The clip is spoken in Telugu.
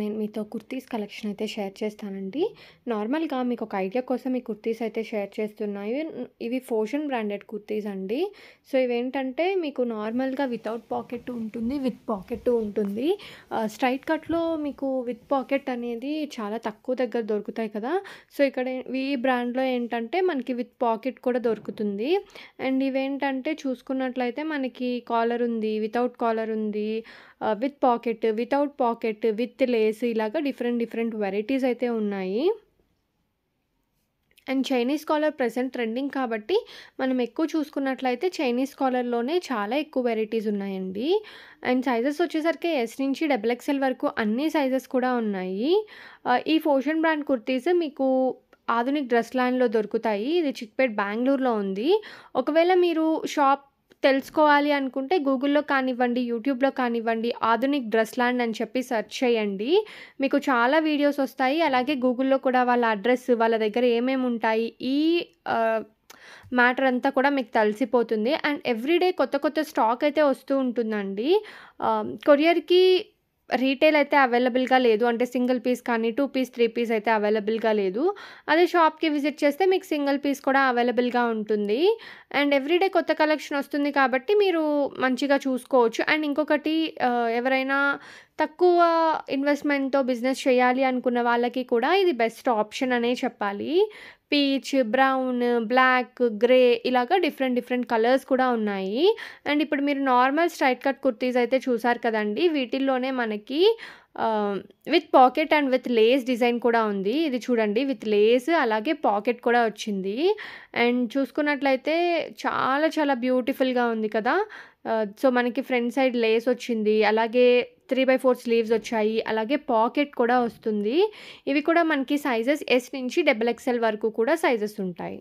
నేను మీతో కుర్తీస్ కలెక్షన్ అయితే షేర్ చేస్తానండి నార్మల్గా మీకు ఒక ఐడియా కోసం ఈ కుర్తీస్ అయితే షేర్ చేస్తున్నాయి ఇవి ఫోషన్ బ్రాండెడ్ కుర్తీస్ అండి సో ఇవేంటంటే మీకు నార్మల్గా వితౌట్ పాకెట్ ఉంటుంది విత్ పాకెట్ ఉంటుంది స్ట్రైట్ కట్లో మీకు విత్ పాకెట్ అనేది చాలా తక్కువ దగ్గర దొరుకుతాయి కదా సో ఇక్కడ ఈ బ్రాండ్లో ఏంటంటే మనకి విత్ పాకెట్ కూడా దొరుకుతుంది అండ్ ఇవేంటంటే చూసుకున్నట్లయితే మనకి కాలర్ ఉంది వితౌట్ కాలర్ ఉంది with pocket without pocket with lace ఇలాగ డిఫరెంట్ డిఫరెంట్ వెరైటీస్ అయితే ఉన్నాయి and Chinese collar present trending కాబట్టి మనం ఎక్కువ చూసుకున్నట్లయితే చైనీస్ కాలర్లోనే చాలా ఎక్కువ వెరైటీస్ ఉన్నాయండి అండ్ సైజెస్ వచ్చేసరికి ఎస్ నుంచి డబుల్ ఎక్స్ఎల్ వరకు అన్ని సైజెస్ కూడా ఉన్నాయి ఈ ఫోషన్ బ్రాండ్ కుర్తీస్ మీకు ఆధునిక్ డ్రెస్ లైన్లో దొరుకుతాయి ఇది చిక్పేట్ బెంగళూరులో ఉంది ఒకవేళ మీరు షాప్ తెలుసుకోవాలి అనుకుంటే గూగుల్లో కానివ్వండి యూట్యూబ్లో కానివ్వండి ఆధునిక్ డ్రెస్ ల్యాండ్ అని చెప్పి సెర్చ్ చేయండి మీకు చాలా వీడియోస్ వస్తాయి అలాగే గూగుల్లో కూడా వాళ్ళ అడ్రస్ వాళ్ళ దగ్గర ఏమేమి ఉంటాయి ఈ మ్యాటర్ అంతా కూడా మీకు తెలిసిపోతుంది అండ్ ఎవ్రీడే కొత్త కొత్త స్టాక్ అయితే వస్తూ ఉంటుందండి కొరియర్కి రీటైల్ అయితే అవైలబుల్గా లేదు అంటే సింగిల్ పీస్ కానీ టూ పీస్ త్రీ పీస్ అయితే అవైలబుల్గా లేదు అదే షాప్కి విజిట్ చేస్తే మీకు సింగిల్ పీస్ కూడా అవైలబుల్గా ఉంటుంది అండ్ ఎవ్రీడే కొత్త కలెక్షన్ వస్తుంది కాబట్టి మీరు మంచిగా చూసుకోవచ్చు అండ్ ఇంకొకటి ఎవరైనా తక్కువ ఇన్వెస్ట్మెంట్తో బిజినెస్ చేయాలి అనుకున్న వాళ్ళకి కూడా ఇది బెస్ట్ ఆప్షన్ అనే చెప్పాలి పీచ్ బ్రౌన్ బ్లాక్ గ్రే ఇలాగ డిఫరెంట్ డిఫరెంట్ కలర్స్ కూడా ఉన్నాయి అండ్ ఇప్పుడు మీరు నార్మల్ స్ట్రైట్ కట్ కుర్తీస్ అయితే చూసారు కదండి వీటిల్లోనే మనకి with pocket and with lace design కూడా ఉంది ఇది చూడండి విత్ లేస్ అలాగే పాకెట్ కూడా వచ్చింది అండ్ చూసుకున్నట్లయితే చాలా చాలా బ్యూటిఫుల్గా ఉంది కదా సో మనకి ఫ్రంట్ సైడ్ లేస్ వచ్చింది అలాగే త్రీ బై ఫోర్ స్లీవ్స్ వచ్చాయి అలాగే పాకెట్ కూడా వస్తుంది ఇవి కూడా మనకి సైజెస్ ఎస్ నుంచి డబల్ ఎక్స్ఎల్ వరకు కూడా సైజెస్ ఉంటాయి